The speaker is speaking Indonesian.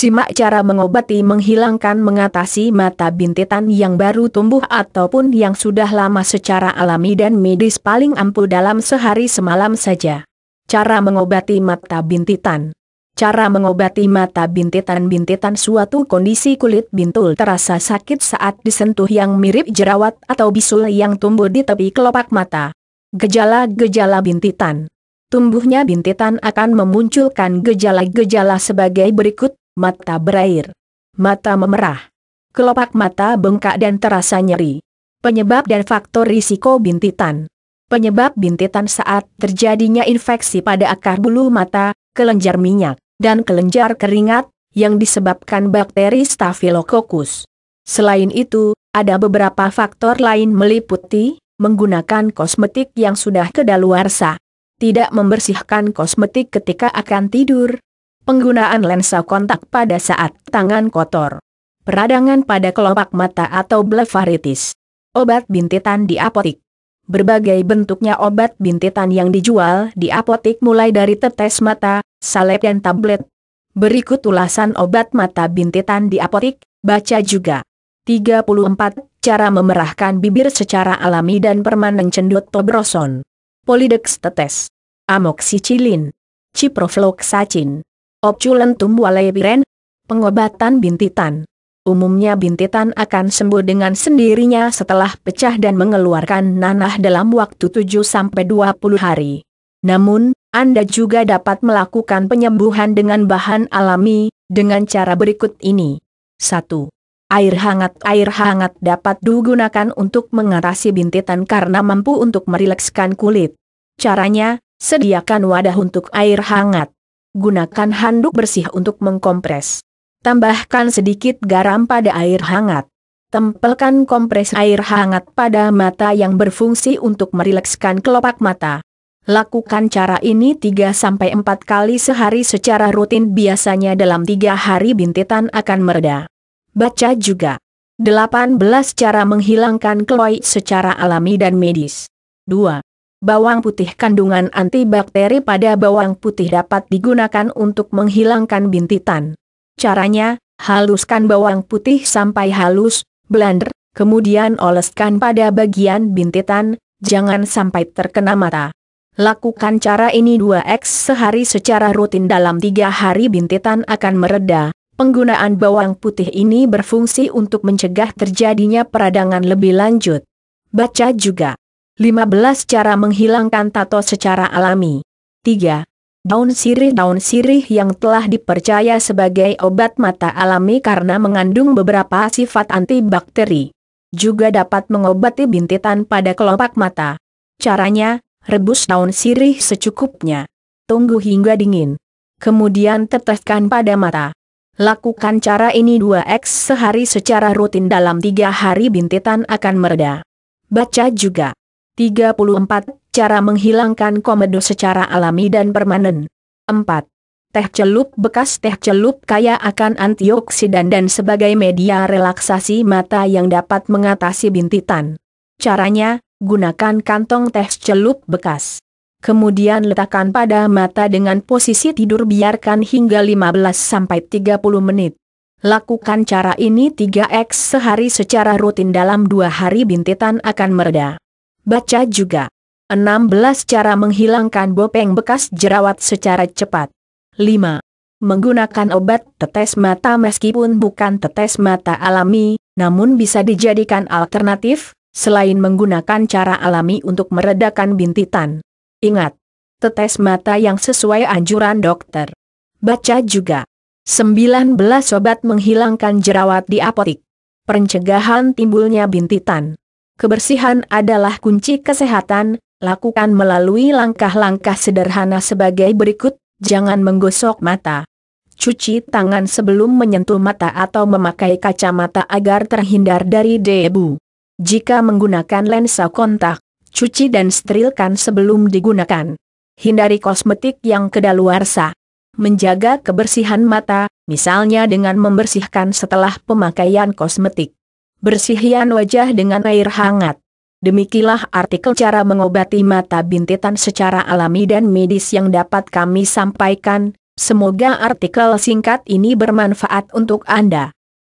Simak cara mengobati menghilangkan mengatasi mata bintitan yang baru tumbuh ataupun yang sudah lama secara alami dan medis paling ampuh dalam sehari semalam saja. Cara mengobati mata bintitan Cara mengobati mata bintitan-bintitan suatu kondisi kulit bintul terasa sakit saat disentuh yang mirip jerawat atau bisul yang tumbuh di tepi kelopak mata. Gejala-gejala bintitan Tumbuhnya bintitan akan memunculkan gejala-gejala sebagai berikut mata berair. Mata memerah. Kelopak mata bengkak dan terasa nyeri. Penyebab dan faktor risiko bintitan. Penyebab bintitan saat terjadinya infeksi pada akar bulu mata, kelenjar minyak, dan kelenjar keringat, yang disebabkan bakteri Staphylococcus. Selain itu, ada beberapa faktor lain meliputi, menggunakan kosmetik yang sudah kedaluarsa. Tidak membersihkan kosmetik ketika akan tidur, Penggunaan lensa kontak pada saat tangan kotor. Peradangan pada kelopak mata atau blefaritis. Obat bintitan di apotik. Berbagai bentuknya obat bintitan yang dijual di apotik mulai dari tetes mata, salep dan tablet. Berikut ulasan obat mata bintitan di apotik, baca juga. 34. Cara memerahkan bibir secara alami dan permanen cendut tobroson. Polidex tetes. Amoxicillin. Ciprofloxacin. Obculentum Biren, pengobatan bintitan. Umumnya bintitan akan sembuh dengan sendirinya setelah pecah dan mengeluarkan nanah dalam waktu 7-20 hari. Namun, Anda juga dapat melakukan penyembuhan dengan bahan alami, dengan cara berikut ini. 1. Air hangat Air hangat dapat digunakan untuk mengatasi bintitan karena mampu untuk merilekskan kulit. Caranya, sediakan wadah untuk air hangat. Gunakan handuk bersih untuk mengkompres. Tambahkan sedikit garam pada air hangat. Tempelkan kompres air hangat pada mata yang berfungsi untuk merilekskan kelopak mata. Lakukan cara ini 3-4 kali sehari secara rutin biasanya dalam 3 hari bintitan akan mereda. Baca juga. 18 cara menghilangkan keloid secara alami dan medis. 2. Bawang putih kandungan antibakteri pada bawang putih dapat digunakan untuk menghilangkan bintitan. Caranya, haluskan bawang putih sampai halus, blender, kemudian oleskan pada bagian bintitan, jangan sampai terkena mata. Lakukan cara ini 2x sehari secara rutin dalam 3 hari bintitan akan mereda. Penggunaan bawang putih ini berfungsi untuk mencegah terjadinya peradangan lebih lanjut. Baca juga 15 cara menghilangkan tato secara alami. 3. Daun sirih Daun sirih yang telah dipercaya sebagai obat mata alami karena mengandung beberapa sifat antibakteri. Juga dapat mengobati bintitan pada kelopak mata. Caranya, rebus daun sirih secukupnya. Tunggu hingga dingin. Kemudian teteskan pada mata. Lakukan cara ini 2x sehari secara rutin dalam 3 hari bintitan akan mereda. Baca juga. 34. Cara menghilangkan komedo secara alami dan permanen. 4. Teh celup bekas teh celup kaya akan antioksidan dan sebagai media relaksasi mata yang dapat mengatasi bintitan. Caranya, gunakan kantong teh celup bekas. Kemudian letakkan pada mata dengan posisi tidur biarkan hingga 15-30 menit. Lakukan cara ini 3x sehari secara rutin dalam dua hari bintitan akan mereda. Baca juga. 16 cara menghilangkan bopeng bekas jerawat secara cepat. 5. Menggunakan obat tetes mata meskipun bukan tetes mata alami, namun bisa dijadikan alternatif, selain menggunakan cara alami untuk meredakan bintitan. Ingat, tetes mata yang sesuai anjuran dokter. Baca juga. 19 obat menghilangkan jerawat di apotik. Pencegahan timbulnya bintitan. Kebersihan adalah kunci kesehatan, lakukan melalui langkah-langkah sederhana sebagai berikut, jangan menggosok mata. Cuci tangan sebelum menyentuh mata atau memakai kacamata agar terhindar dari debu. Jika menggunakan lensa kontak, cuci dan sterilkan sebelum digunakan. Hindari kosmetik yang kedaluarsa menjaga kebersihan mata, misalnya dengan membersihkan setelah pemakaian kosmetik bersihian wajah dengan air hangat. Demikilah artikel cara mengobati mata bintitan secara alami dan medis yang dapat kami sampaikan. Semoga artikel singkat ini bermanfaat untuk Anda.